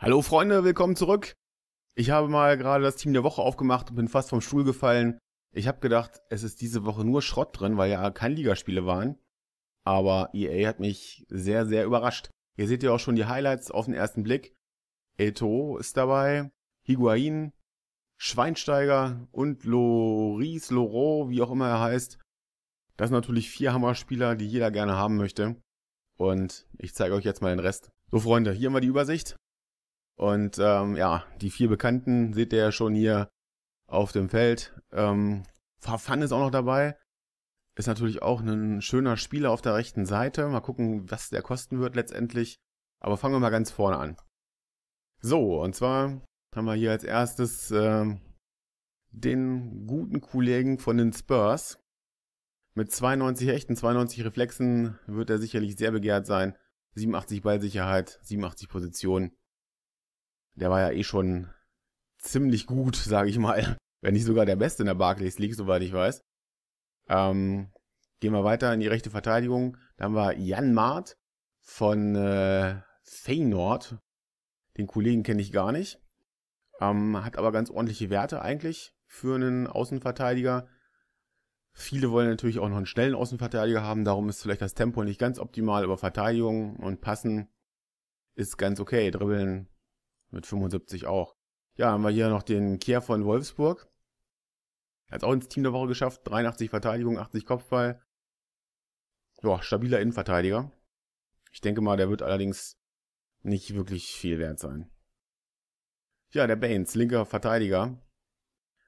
Hallo Freunde, willkommen zurück. Ich habe mal gerade das Team der Woche aufgemacht und bin fast vom Stuhl gefallen. Ich habe gedacht, es ist diese Woche nur Schrott drin, weil ja keine Ligaspiele waren. Aber EA hat mich sehr, sehr überrascht. Hier seht ihr auch schon die Highlights auf den ersten Blick. Eto ist dabei, Higuain, Schweinsteiger und Loris, Loro, wie auch immer er heißt. Das sind natürlich vier Hammer-Spieler, die jeder gerne haben möchte. Und ich zeige euch jetzt mal den Rest. So Freunde, hier haben wir die Übersicht. Und ähm, ja, die vier Bekannten seht ihr ja schon hier auf dem Feld. Ähm, Fun ist auch noch dabei. Ist natürlich auch ein schöner Spieler auf der rechten Seite. Mal gucken, was der kosten wird letztendlich. Aber fangen wir mal ganz vorne an. So, und zwar haben wir hier als erstes ähm, den guten Kollegen von den Spurs. Mit 92 Echten, 92 Reflexen wird er sicherlich sehr begehrt sein. 87 Ballsicherheit, 87 Positionen. Der war ja eh schon ziemlich gut, sage ich mal. Wenn nicht sogar der Beste in der Barclays League, soweit ich weiß. Ähm, gehen wir weiter in die rechte Verteidigung. Da haben wir Jan Maat von äh, Feyenoord. Den Kollegen kenne ich gar nicht. Ähm, hat aber ganz ordentliche Werte eigentlich für einen Außenverteidiger. Viele wollen natürlich auch noch einen schnellen Außenverteidiger haben, darum ist vielleicht das Tempo nicht ganz optimal, aber Verteidigung und Passen ist ganz okay. Dribbeln mit 75 auch. Ja, haben wir hier noch den Kehr von Wolfsburg. Hat auch ins Team der Woche geschafft. 83 Verteidigung, 80 Kopfball. Ja, stabiler Innenverteidiger. Ich denke mal, der wird allerdings nicht wirklich viel wert sein. Ja, der Baines, linker Verteidiger.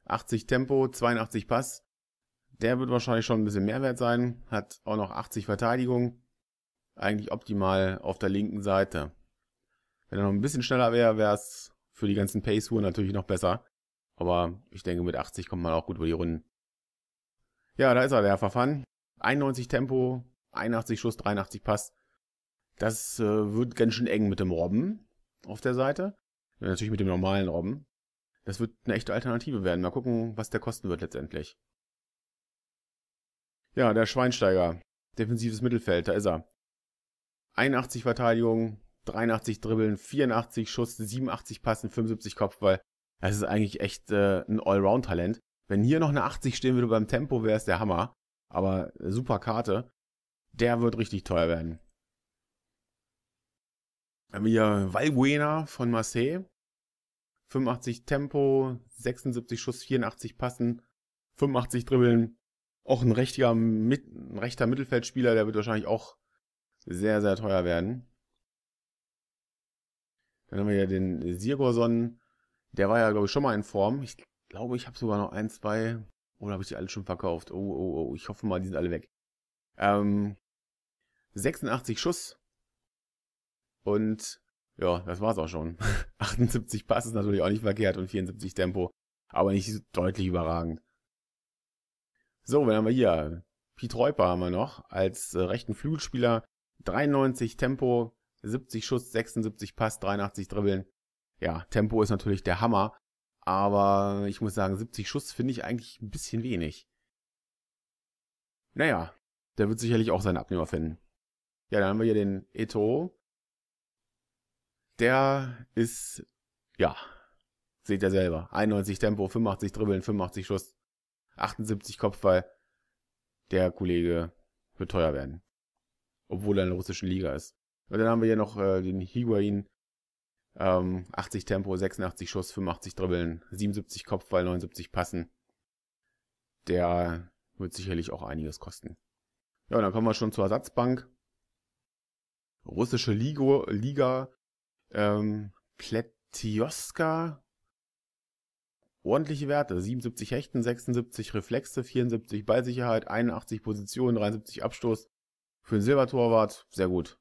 80 Tempo, 82 Pass. Der wird wahrscheinlich schon ein bisschen mehr wert sein. Hat auch noch 80 Verteidigung. Eigentlich optimal auf der linken Seite. Wenn er noch ein bisschen schneller wäre, wäre es für die ganzen Pace-Uhren natürlich noch besser. Aber ich denke, mit 80 kommt man auch gut über die Runden. Ja, da ist er, der Verfahren. 91 Tempo, 81 Schuss, 83 Pass. Das äh, wird ganz schön eng mit dem Robben auf der Seite. natürlich mit dem normalen Robben. Das wird eine echte Alternative werden. Mal gucken, was der kosten wird letztendlich. Ja, der Schweinsteiger. Defensives Mittelfeld, da ist er. 81 Verteidigung, 83 Dribbeln, 84 Schuss, 87 Passen, 75 Kopfball. Das ist eigentlich echt äh, ein Allround-Talent. Wenn hier noch eine 80 stehen würde beim Tempo, wäre es der Hammer. Aber äh, super Karte. Der wird richtig teuer werden. Dann haben wir Valbuena von Marseille. 85 Tempo, 76 Schuss, 84 Passen, 85 Dribbeln. Auch ein, richtiger, ein rechter Mittelfeldspieler, der wird wahrscheinlich auch sehr, sehr teuer werden. Dann haben wir ja den Sirgorson. Der war ja, glaube ich, schon mal in Form. Ich glaube, ich habe sogar noch ein, zwei. Oder oh, habe ich die alle schon verkauft? Oh, oh, oh. Ich hoffe mal, die sind alle weg. Ähm, 86 Schuss. Und ja, das war's auch schon. 78 Pass ist natürlich auch nicht verkehrt und 74 Tempo. Aber nicht deutlich überragend. So, dann haben wir hier? Piet Reuper haben wir noch als äh, rechten Flügelspieler. 93 Tempo, 70 Schuss, 76 Pass, 83 Dribbeln. Ja, Tempo ist natürlich der Hammer, aber ich muss sagen, 70 Schuss finde ich eigentlich ein bisschen wenig. Naja, der wird sicherlich auch seinen Abnehmer finden. Ja, dann haben wir hier den Eto. Der ist, ja, seht ihr selber, 91 Tempo, 85 Dribbeln, 85 Schuss, 78 Kopfball. Der Kollege wird teuer werden, obwohl er in der russischen Liga ist. Und dann haben wir hier noch äh, den Higuain. Ähm, 80 Tempo, 86 Schuss, 85 Dribbeln, 77 Kopfball, 79 Passen. Der wird sicherlich auch einiges kosten. Ja, und dann kommen wir schon zur Ersatzbank. Russische Ligo, Liga. Ähm, Kletioska. Ordentliche Werte. 77 Hechten, 76 Reflexe, 74 Ballsicherheit, 81 Positionen, 73 Abstoß. Für einen Silbertorwart sehr gut.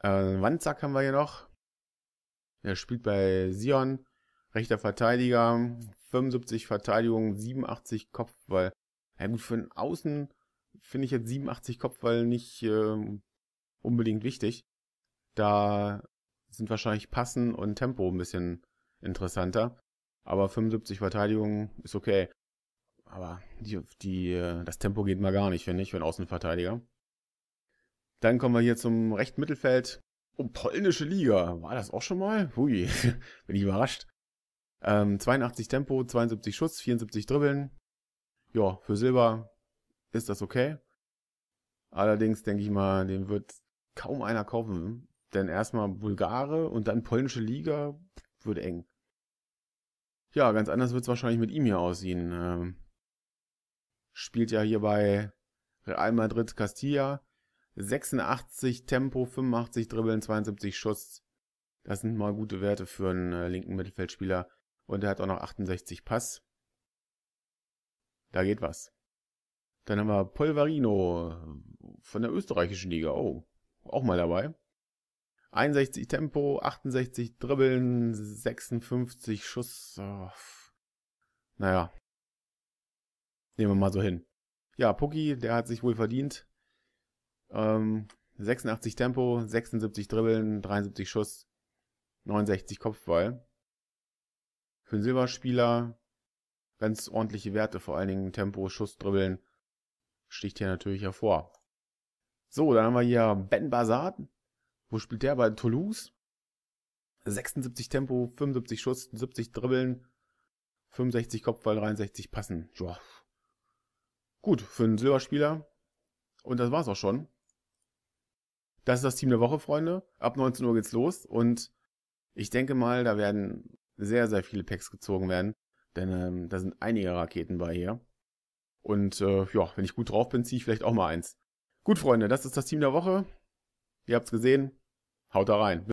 Äh, Wandsack haben wir hier noch. Er spielt bei Sion. Rechter Verteidiger. 75 Verteidigung, 87 Kopfball. Na ja, gut, für den Außen finde ich jetzt 87 Kopfball nicht äh, unbedingt wichtig. Da sind wahrscheinlich Passen und Tempo ein bisschen interessanter. Aber 75 Verteidigung ist okay. Aber die, die, äh, das Tempo geht mal gar nicht, finde ich, für einen Außenverteidiger. Dann kommen wir hier zum rechten Mittelfeld. Um oh, polnische Liga. War das auch schon mal? Hui, bin ich überrascht. Ähm, 82 Tempo, 72 Schuss, 74 Dribbeln. Ja, für Silber ist das okay. Allerdings denke ich mal, den wird kaum einer kaufen. Denn erstmal Bulgare und dann polnische Liga wird eng. Ja, ganz anders wird es wahrscheinlich mit ihm hier aussehen. Ähm, spielt ja hier bei Real Madrid Castilla. 86 Tempo, 85 Dribbeln, 72 Schuss. Das sind mal gute Werte für einen äh, linken Mittelfeldspieler. Und er hat auch noch 68 Pass. Da geht was. Dann haben wir Polvarino äh, von der österreichischen Liga. Oh, auch mal dabei. 61 Tempo, 68 Dribbeln, 56 Schuss. Oh. Naja. Nehmen wir mal so hin. Ja, Pucki, der hat sich wohl verdient, ähm, 86 Tempo, 76 Dribbeln, 73 Schuss, 69 Kopfball. Für einen Silberspieler ganz ordentliche Werte, vor allen Dingen Tempo, Schuss, Dribbeln sticht hier natürlich hervor. So, dann haben wir hier Ben Bazard. Wo spielt der? Bei Toulouse. 76 Tempo, 75 Schuss, 70 Dribbeln, 65 Kopfball, 63 Passen. Joa. Gut, für einen Silberspieler. Und das war's auch schon. Das ist das Team der Woche, Freunde. Ab 19 Uhr geht's los und ich denke mal, da werden sehr, sehr viele Packs gezogen werden, denn ähm, da sind einige Raketen bei hier. Und äh, ja, wenn ich gut drauf bin, ziehe ich vielleicht auch mal eins. Gut, Freunde, das ist das Team der Woche. Ihr habt's gesehen. Haut da rein.